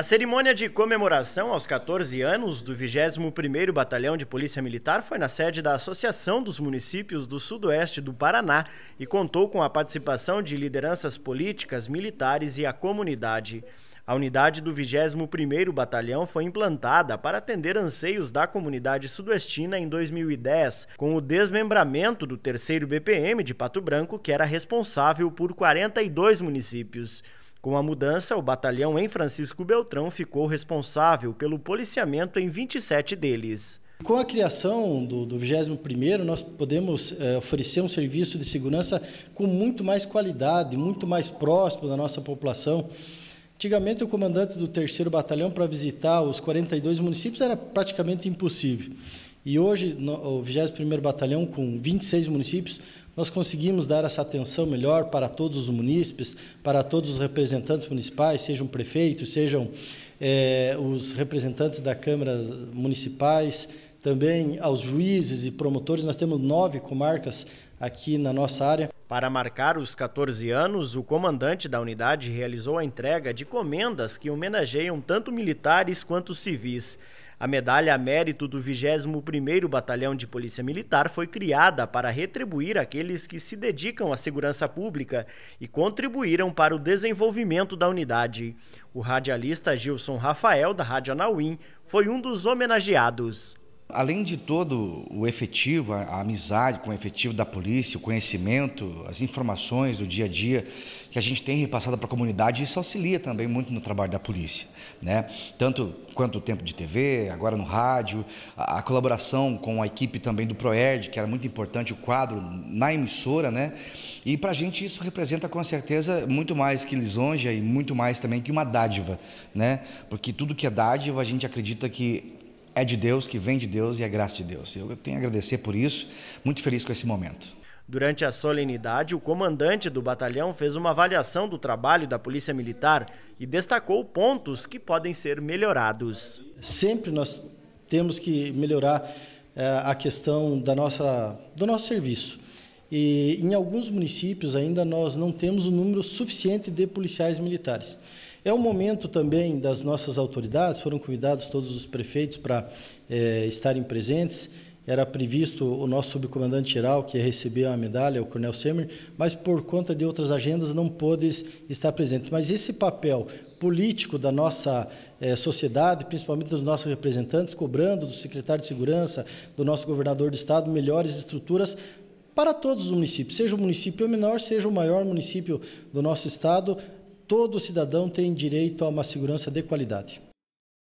A cerimônia de comemoração aos 14 anos do 21º Batalhão de Polícia Militar foi na sede da Associação dos Municípios do Sudoeste do Paraná e contou com a participação de lideranças políticas, militares e a comunidade. A unidade do 21º Batalhão foi implantada para atender anseios da comunidade sudoestina em 2010, com o desmembramento do 3 BPM de Pato Branco, que era responsável por 42 municípios. Com a mudança, o batalhão em Francisco Beltrão ficou responsável pelo policiamento em 27 deles. Com a criação do, do 21º, nós podemos é, oferecer um serviço de segurança com muito mais qualidade, muito mais próximo da nossa população. Antigamente, o comandante do 3 Batalhão para visitar os 42 municípios era praticamente impossível. E hoje, no, o 21º Batalhão, com 26 municípios, nós conseguimos dar essa atenção melhor para todos os munícipes, para todos os representantes municipais, sejam prefeitos, sejam é, os representantes da Câmara municipais, também aos juízes e promotores. Nós temos nove comarcas aqui na nossa área. Para marcar os 14 anos, o comandante da unidade realizou a entrega de comendas que homenageiam tanto militares quanto civis. A medalha a mérito do 21º Batalhão de Polícia Militar foi criada para retribuir aqueles que se dedicam à segurança pública e contribuíram para o desenvolvimento da unidade. O radialista Gilson Rafael, da Rádio Anauim, foi um dos homenageados. Além de todo o efetivo, a, a, amizade com o efetivo da polícia, o conhecimento, as informações do dia a dia que a gente tem repassado para a comunidade, isso auxilia também muito no trabalho da polícia, né? Tanto quanto o tempo de TV, agora no rádio, a, a colaboração com a equipe também do Proerd, que era muito importante o quadro na emissora, né? E para a gente isso representa com certeza muito mais que lisonja e muito mais também que uma dádiva, né? Porque tudo que é dádiva a gente acredita que é de Deus, que vem de Deus e é graça de Deus. Eu tenho a agradecer por isso, muito feliz com esse momento. Durante a solenidade, o comandante do batalhão fez uma avaliação do trabalho da Polícia Militar e destacou pontos que podem ser melhorados. Sempre nós temos que melhorar é, a questão da nossa, do nosso serviço. E em alguns municípios ainda nós não temos o um número suficiente de policiais militares. É o um momento também das nossas autoridades, foram convidados todos os prefeitos para é, estarem presentes. Era previsto o nosso subcomandante geral, que ia receber a medalha, o Coronel Semer, mas por conta de outras agendas não pôde estar presente. Mas esse papel político da nossa eh, sociedade, principalmente dos nossos representantes, cobrando do secretário de Segurança, do nosso governador de Estado, melhores estruturas para todos os municípios, seja o município menor, seja o maior município do nosso estado, todo cidadão tem direito a uma segurança de qualidade.